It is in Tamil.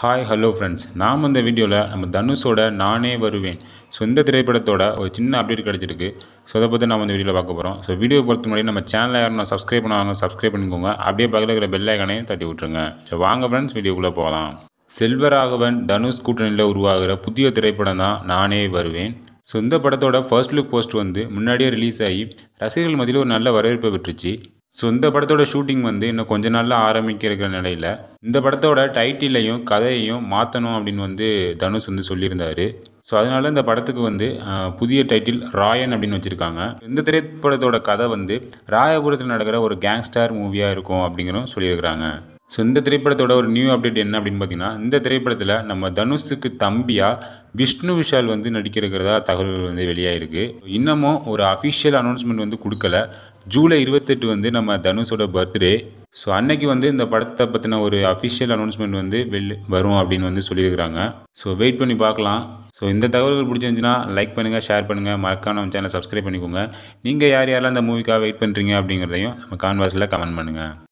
ஹாய் ஹலோ ஃப்ரெண்ட்ஸ் நாம் இந்த வீடியோவில் நம்ம தனுஷோட நானே வருவேன் சொந்த திரைப்படத்தோட ஒரு சின்ன அப்டேட் கிடச்சிருக்கு ஸோ அதை பற்றி நம்ம இந்த வீடியோவில் பார்க்க போகிறோம் ஸோ வீடியோ பொறுத்த முன்னாடி நம்ம சேனலில் யாரும் நான் சப்ஸ்கிரைப் பண்ணாங்க சப்ஸ்கிரைப் பண்ணிக்கோங்க அப்படியே பக்கத்தில் இருக்கிற பெல் தட்டி விட்டுருங்க ஸோ வாங்க ஃப்ரெண்ட்ஸ் வீடியோக்குள்ளே போகலாம் செல்வராகவன் தனுஷ் கூட்டணியில் உருவாகிற புதிய திரைப்படம் தான் நானே வருவேன் சொந்த படத்தோட ஃபர்ஸ்ட் லுக் போஸ்ட் வந்து முன்னாடியே ரிலீஸ் ஆகி ரசிகர்கள் மத்தியில் ஒரு நல்ல வரவேற்பை பெற்றுச்சு ஸோ இந்த படத்தோட ஷூட்டிங் வந்து இன்னும் கொஞ்ச நாளில் ஆரம்பிக்க இருக்கிற நிலையில் இந்த படத்தோட டைட்டிலையும் கதையையும் மாற்றணும் அப்படின்னு வந்து தனுஷ் வந்து சொல்லியிருந்தார் ஸோ அதனால இந்த படத்துக்கு வந்து புதிய டைட்டில் ராயன் அப்படின்னு வச்சுருக்காங்க இந்த திரைப்படத்தோட கதை வந்து ராயபுரத்தில் நடக்கிற ஒரு கேங்ஸ்டர் மூவியாக இருக்கும் அப்படிங்கிறும் சொல்லியிருக்கிறாங்க ஸோ இந்த திரைப்படத்தோட ஒரு நியூ அப்டேட் என்ன அப்படின்னு பார்த்தீங்கன்னா இந்த திரைப்படத்தில் நம்ம தனுஷுக்கு தம்பியாக விஷ்ணு விஷால் வந்து நடிக்கிறதா தகவல்கள் வந்து வெளியாகிருக்கு இன்னமும் ஒரு அஃபிஷியல் அனௌன்ஸ்மெண்ட் வந்து கொடுக்கல ஜூலை இருபத்தெட்டு வந்து நம்ம தனுஷோட பர்த்டே ஸோ அன்னைக்கு வந்து இந்த படத்தை பற்றின ஒரு அஃபிஷியல் அனௌன்ஸ்மெண்ட் வந்து வெளி வரும் அப்படின்னு வந்து சொல்லியிருக்கிறாங்க ஸோ வெயிட் பண்ணி பார்க்கலாம் ஸோ இந்த தகவல்கள் பிடிச்சிருந்துச்சுன்னா லைக் பண்ணுங்கள் ஷேர் பண்ணுங்கள் மறக்காம நம்ம சேனல் சப்ஸ்கிரைப் பண்ணிக்கோங்க நீங்கள் யார் யாரெல்லாம் இந்த மூவிக்காக வெயிட் பண்ணுறீங்க அப்படிங்கிறதையும் நம்ம கான்வாஸில் கமெண்ட் பண்ணுங்கள்